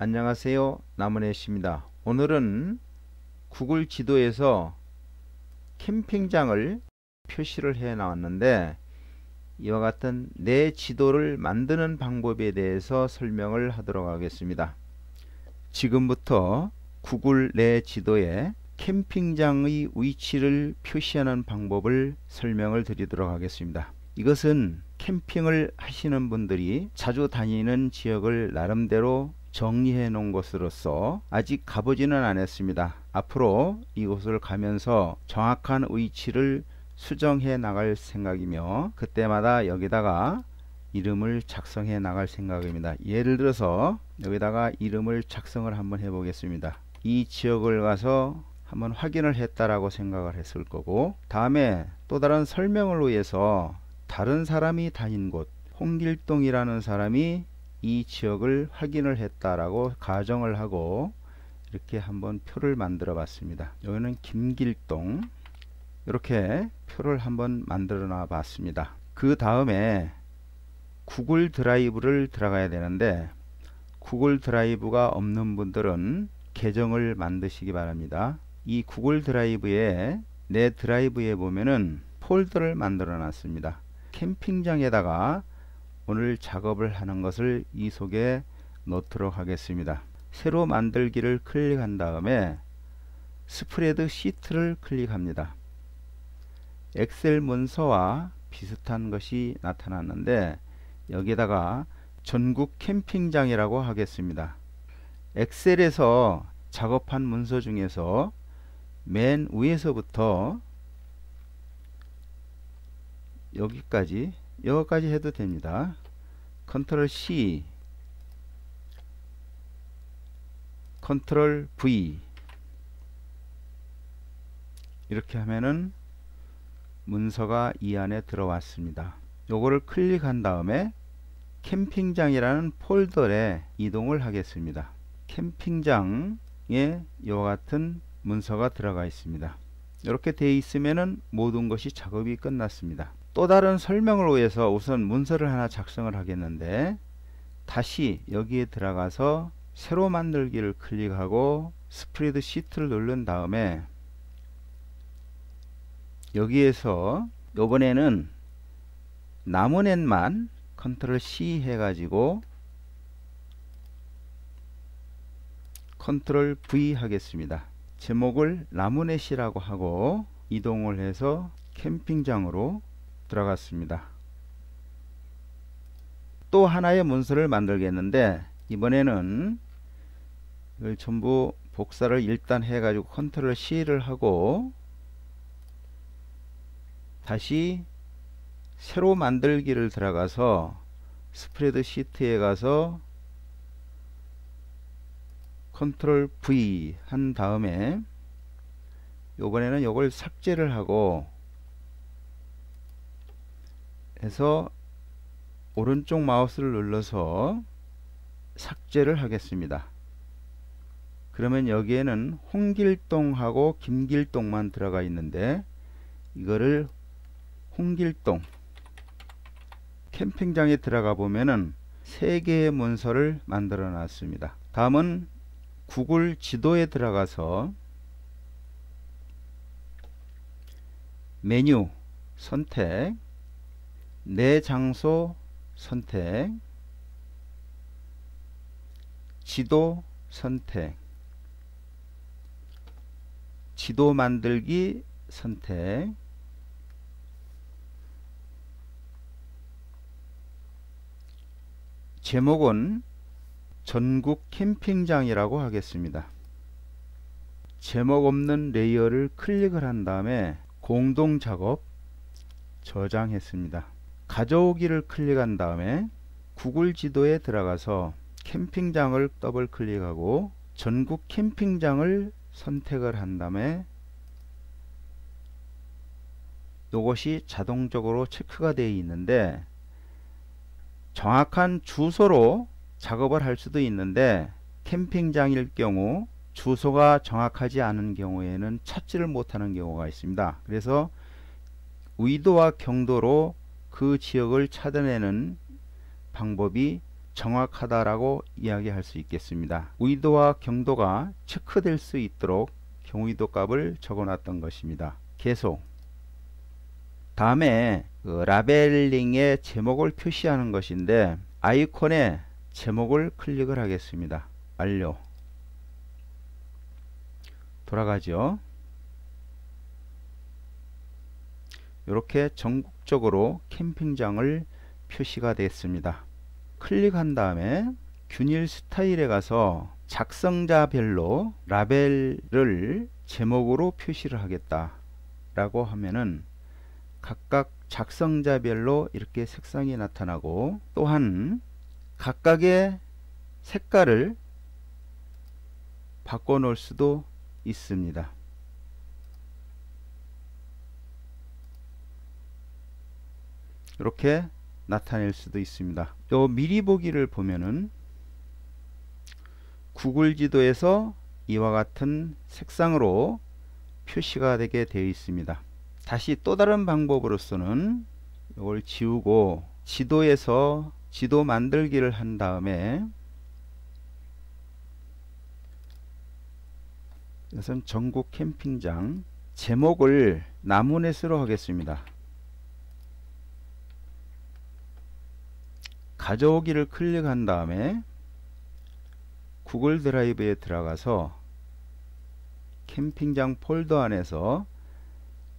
안녕하세요 나무네씨입니다 오늘은 구글 지도에서 캠핑장을 표시를 해 나왔는데 이와 같은 내 지도를 만드는 방법에 대해서 설명을 하도록 하겠습니다 지금부터 구글 내 지도에 캠핑장의 위치를 표시하는 방법을 설명을 드리도록 하겠습니다 이것은 캠핑을 하시는 분들이 자주 다니는 지역을 나름대로 정리해 놓은 것으로서 아직 가보지는 않았습니다. 앞으로 이곳을 가면서 정확한 위치를 수정해 나갈 생각이며 그때마다 여기다가 이름을 작성해 나갈 생각입니다. 예를 들어서 여기다가 이름을 작성을 한번 해 보겠습니다. 이 지역을 가서 한번 확인을 했다라고 생각을 했을 거고 다음에 또 다른 설명을 위해서 다른 사람이 다닌 곳 홍길동이라는 사람이 이 지역을 확인을 했다라고 가정을 하고 이렇게 한번 표를 만들어 봤습니다. 여기는 김길동 이렇게 표를 한번 만들어 놔 봤습니다. 그 다음에 구글 드라이브를 들어가야 되는데 구글 드라이브가 없는 분들은 계정을 만드시기 바랍니다. 이 구글 드라이브에 내 드라이브에 보면은 폴더를 만들어 놨습니다. 캠핑장에다가 오늘 작업을 하는 것을 이 속에 넣도록 하겠습니다. 새로 만들기를 클릭한 다음에 스프레드 시트를 클릭합니다. 엑셀 문서와 비슷한 것이 나타났는데 여기다가 전국 캠핑장이라고 하겠습니다. 엑셀에서 작업한 문서 중에서 맨 위에서부터 여기까지 여기까지 해도 됩니다. 컨트롤 C 컨트롤 V 이렇게 하면은 문서가 이 안에 들어왔습니다. 요거를 클릭한 다음에 캠핑장이라는 폴더에 이동을 하겠습니다. 캠핑장에 이와 같은 문서가 들어가 있습니다. 이렇게 되어 있으면은 모든 것이 작업이 끝났습니다. 또 다른 설명을 위해서 우선 문서를 하나 작성을 하겠는데 다시 여기에 들어가서 새로 만들기를 클릭하고 스프레드 시트를 누른 다음에 여기에서 요번에는 남은 앤만 컨트롤 C 해가지고 컨트롤 V 하겠습니다. 제목을 라무넷이라고 하고 이동을 해서 캠핑장으로 들어갔습니다. 또 하나의 문서를 만들겠는데 이번에는 이걸 전부 복사를 일단 해가지고 컨트롤 C를 하고 다시 새로 만들기를 들어가서 스프레드 시트에 가서 컨트롤 V 한 다음에 요번에는 요걸 삭제를 하고 해서 오른쪽 마우스를 눌러서 삭제를 하겠습니다. 그러면 여기에는 홍길동하고 김길동만 들어가 있는데 이거를 홍길동 캠핑장에 들어가 보면은 세 개의 문서를 만들어 놨습니다. 다음은 구글 지도에 들어가서 메뉴 선택 내 장소 선택 지도 선택 지도 만들기 선택 제목은 전국 캠핑장이라고 하겠습니다. 제목 없는 레이어를 클릭을 한 다음에 공동 작업 저장했습니다. 가져오기를 클릭한 다음에 구글 지도에 들어가서 캠핑장을 더블 클릭하고 전국 캠핑장을 선택을 한 다음에 이것이 자동적으로 체크가 되어 있는데 정확한 주소로 작업을 할 수도 있는데 캠핑장일 경우 주소가 정확하지 않은 경우에는 찾지를 못하는 경우가 있습니다. 그래서 의도와 경도로 그 지역을 찾아내는 방법이 정확하다라고 이야기할 수 있겠습니다. 의도와 경도가 체크될 수 있도록 경위도 값을 적어놨던 것입니다. 계속 다음에 그 라벨링의 제목을 표시하는 것인데 아이콘에 제목을 클릭을 하겠습니다. 완료 돌아가죠. 이렇게 전국적으로 캠핑장을 표시가 됐습니다 클릭한 다음에 균일 스타일에 가서 작성자별로 라벨을 제목으로 표시를 하겠다 라고 하면은 각각 작성자별로 이렇게 색상이 나타나고 또한 각각의 색깔을 바꿔 놓을 수도 있습니다. 이렇게 나타낼 수도 있습니다. 요 미리 보기를 보면은 구글 지도에서 이와 같은 색상으로 표시가 되게 되어 있습니다. 다시 또 다른 방법으로서는 이걸 지우고 지도에서 지도 만들기를 한 다음에 이것 전국 캠핑장 제목을 나무넷으로 하겠습니다. 가져오기를 클릭한 다음에 구글 드라이브에 들어가서 캠핑장 폴더 안에서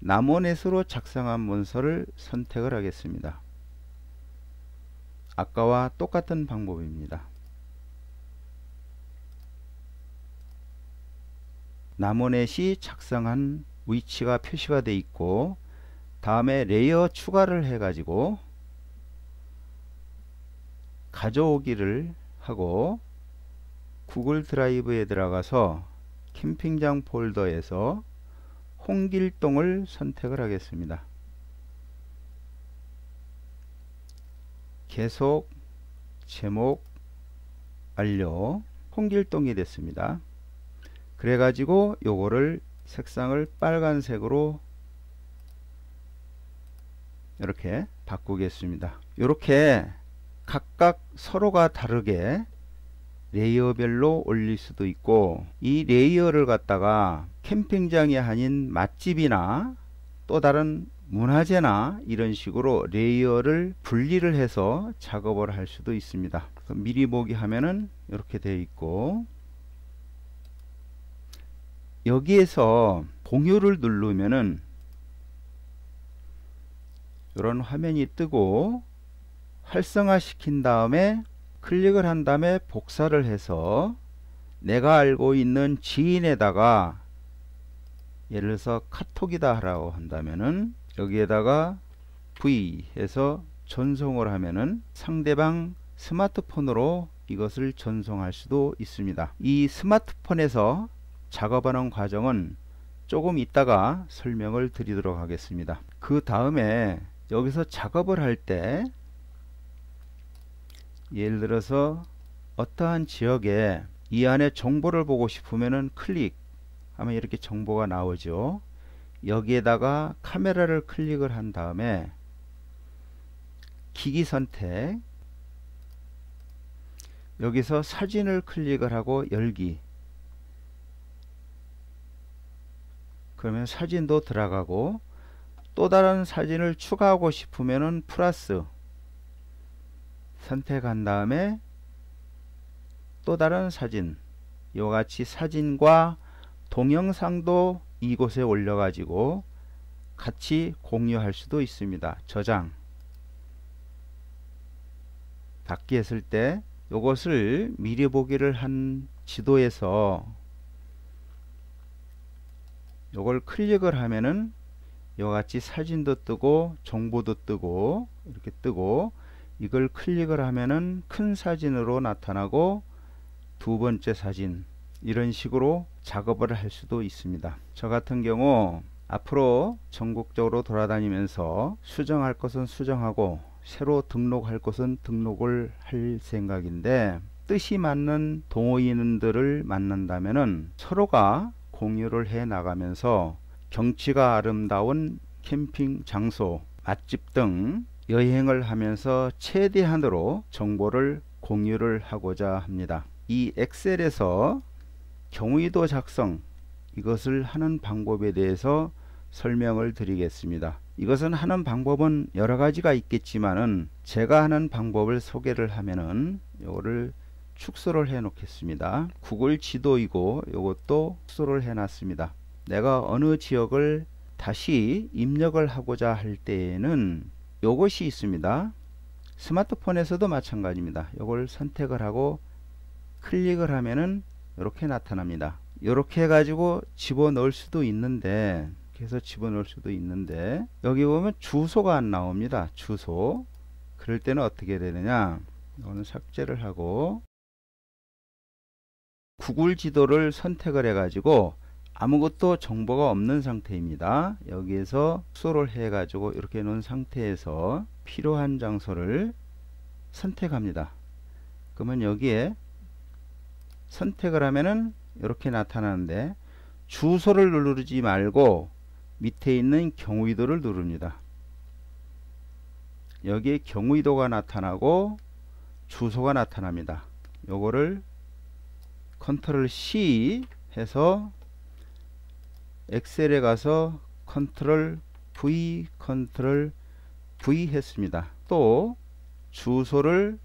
남원넷으로 작성한 문서를 선택을 하겠습니다. 아까와 똑같은 방법입니다. 나원넷이 작성한 위치가 표시가 되어 있고 다음에 레이어 추가를 해가지고 가져오기를 하고 구글 드라이브에 들어가서 캠핑장 폴더에서 홍길동을 선택을 하겠습니다. 계속 제목 완료 홍길동이 됐습니다. 그래가지고 요거를 색상을 빨간색으로 이렇게 바꾸겠습니다. 이렇게 각각 서로가 다르게 레이어별로 올릴 수도 있고 이 레이어를 갖다가 캠핑장이 아닌 맛집이나 또 다른 문화재나 이런 식으로 레이어를 분리를 해서 작업을 할 수도 있습니다. 미리 보기 하면은 이렇게 되어 있고 여기에서 공유를 누르면은 이런 화면이 뜨고 활성화시킨 다음에 클릭을 한 다음에 복사를 해서 내가 알고 있는 지인에다가 예를 들어서 카톡이다 라고 한다면은 여기에다가 V 해서 전송을 하면은 상대방 스마트폰으로 이것을 전송할 수도 있습니다. 이 스마트폰에서 작업하는 과정은 조금 있다가 설명을 드리도록 하겠습니다. 그 다음에 여기서 작업을 할때 예를 들어서 어떠한 지역에 이 안에 정보를 보고 싶으면 클릭 하면 이렇게 정보가 나오죠. 여기에다가 카메라를 클릭을 한 다음에 기기 선택 여기서 사진을 클릭을 하고 열기 그러면 사진도 들어가고 또 다른 사진을 추가하고 싶으면 플러스 선택한 다음에 또 다른 사진 이와 같이 사진과 동영상도 이곳에 올려 가지고 같이 공유할 수도 있습니다 저장 닫기 했을 때 이것을 미리 보기를 한 지도에서 이걸 클릭을 하면은 이와 같이 사진도 뜨고 정보도 뜨고 이렇게 뜨고 이걸 클릭을 하면은 큰 사진으로 나타나고 두 번째 사진 이런 식으로 작업을 할 수도 있습니다. 저 같은 경우 앞으로 전국적으로 돌아다니면서 수정할 것은 수정하고 새로 등록할 것은 등록을 할 생각인데 뜻이 맞는 동호인들을 만난다면은 서로가 공유를 해 나가면서 경치가 아름다운 캠핑 장소, 맛집 등 여행을 하면서 최대한으로 정보를 공유를 하고자 합니다. 이 엑셀에서 경위도 작성 이것을 하는 방법에 대해서 설명을 드리겠습니다. 이것은 하는 방법은 여러 가지가 있겠지만은 제가 하는 방법을 소개를 하면은 요거를 축소를 해 놓겠습니다. 구글 지도이고 요것도 축소를 해 놨습니다. 내가 어느 지역을 다시 입력을 하고자 할 때에는 요것이 있습니다. 스마트폰에서도 마찬가지입니다. 요걸 선택을 하고 클릭을 하면은 이렇게 나타납니다. 이렇게 해가지고 집어넣을 수도 있는데 그래서 집어넣을 수도 있는데 여기 보면 주소가 안 나옵니다. 주소 그럴 때는 어떻게 되느냐 이거는 삭제를 하고 구글 지도를 선택을 해가지고 아무것도 정보가 없는 상태입니다. 여기에서 수소를 해가지고 이렇게 놓은 상태에서 필요한 장소를 선택합니다. 그러면 여기에 선택을 하면은 이렇게 나타나는데 주소를 누르지 말고 밑에 있는 경위도를 누릅니다. 여기에 경위도가 나타나고 주소가 나타납니다. 요거를 컨트롤 C 해서 엑셀에 가서 컨트롤 V 컨트롤 V 했습니다. 또 주소를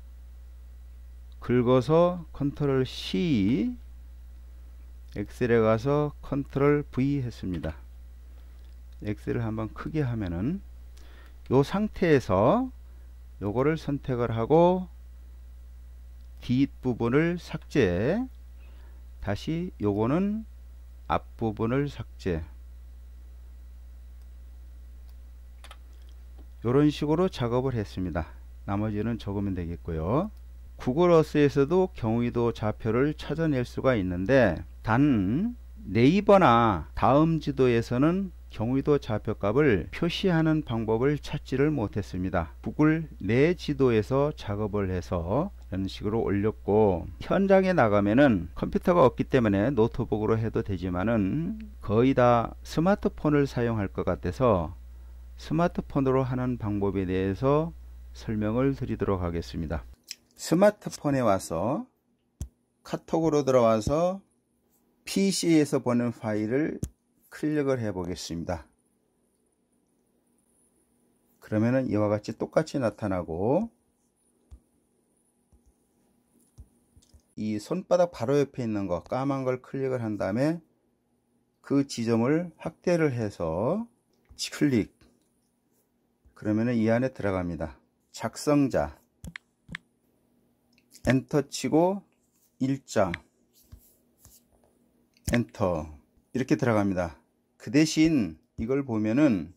긁어서 컨트롤 C 엑셀에 가서 컨트롤 V 했습니다. 엑셀을 한번 크게 하면은 요 상태에서 요거를 선택을 하고 뒷부분을 삭제 다시 요거는 앞부분을 삭제 이런 식으로 작업을 했습니다. 나머지는 적으면 되겠고요. 구글어스에서도 경위도 좌표를 찾아낼 수가 있는데 단 네이버나 다음 지도에서는 경위도 좌표값을 표시하는 방법을 찾지를 못했습니다. 구글 내 지도에서 작업을 해서 이런 식으로 올렸고 현장에 나가면은 컴퓨터가 없기 때문에 노트북으로 해도 되지만은 거의 다 스마트폰을 사용할 것 같아서 스마트폰으로 하는 방법에 대해서 설명을 드리도록 하겠습니다. 스마트폰에 와서 카톡으로 들어와서 PC에서 보는 파일을 클릭을 해 보겠습니다. 그러면 이와 같이 똑같이 나타나고 이 손바닥 바로 옆에 있는 거 까만 걸 클릭을 한 다음에 그 지점을 확대를 해서 클릭 그러면이 안에 들어갑니다 작성자 엔터 치고 일자 엔터 이렇게 들어갑니다 그 대신 이걸 보면은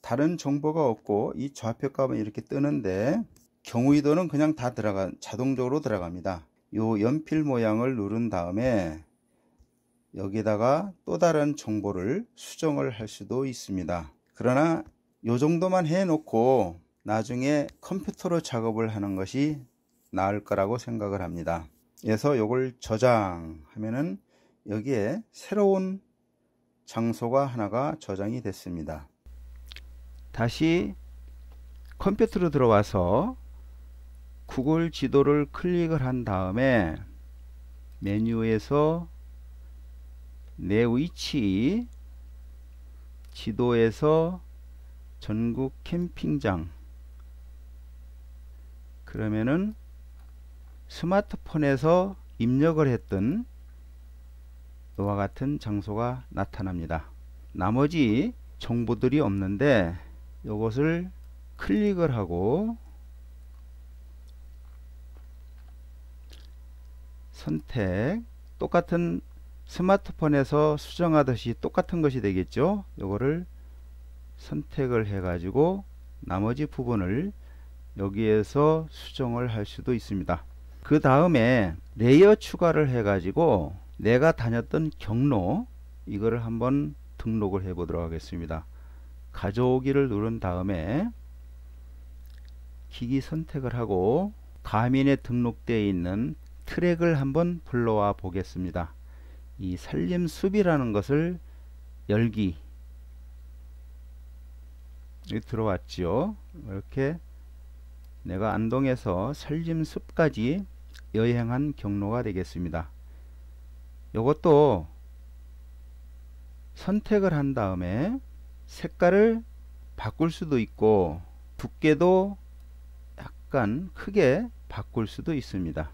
다른 정보가 없고 이 좌표 값은 이렇게 뜨는데 경우이도는 그냥 다 들어가 자동적으로 들어갑니다 요 연필 모양을 누른 다음에 여기다가 또 다른 정보를 수정을 할 수도 있습니다. 그러나 요 정도만 해놓고 나중에 컴퓨터로 작업을 하는 것이 나을 거라고 생각을 합니다. 그래서 요걸 저장하면은 여기에 새로운 장소가 하나가 저장이 됐습니다. 다시 컴퓨터로 들어와서 구글 지도를 클릭을 한 다음에 메뉴에서 내 위치 지도에서 전국 캠핑장 그러면은 스마트폰에서 입력을 했던 이와 같은 장소가 나타납니다. 나머지 정보들이 없는데 이것을 클릭을 하고 선택 똑같은 스마트폰에서 수정하듯이 똑같은 것이 되겠죠 요거를 선택을 해 가지고 나머지 부분을 여기에서 수정을 할 수도 있습니다 그 다음에 레이어 추가를 해 가지고 내가 다녔던 경로 이거를 한번 등록을 해 보도록 하겠습니다 가져오기를 누른 다음에 기기 선택을 하고 가민에 등록되어 있는 트랙을 한번 불러와 보겠습니다. 이 살림숲이라는 것을 열기 들어왔지요. 이렇게 내가 안동에서 살림숲까지 여행한 경로가 되겠습니다. 이것도 선택을 한 다음에 색깔을 바꿀 수도 있고 두께도 약간 크게 바꿀 수도 있습니다.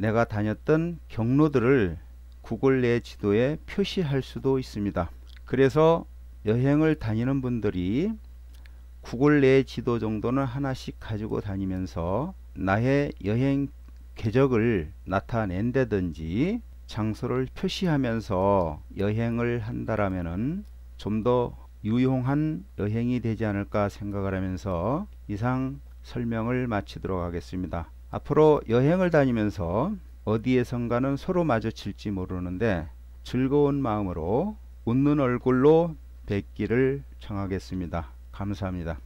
내가 다녔던 경로들을 구글 내 지도에 표시할 수도 있습니다. 그래서 여행을 다니는 분들이 구글 내 지도 정도는 하나씩 가지고 다니면서 나의 여행 궤적을 나타낸다든지 장소를 표시하면서 여행을 한다라면은 좀 더 유용한 여행이 되지 않을까 생각을 하면서 이상 설명을 마치도록 하겠습니다. 앞으로 여행을 다니면서 어디에선가는 서로 마주칠지 모르는데 즐거운 마음으로 웃는 얼굴로 뵙기를 청하겠습니다. 감사합니다.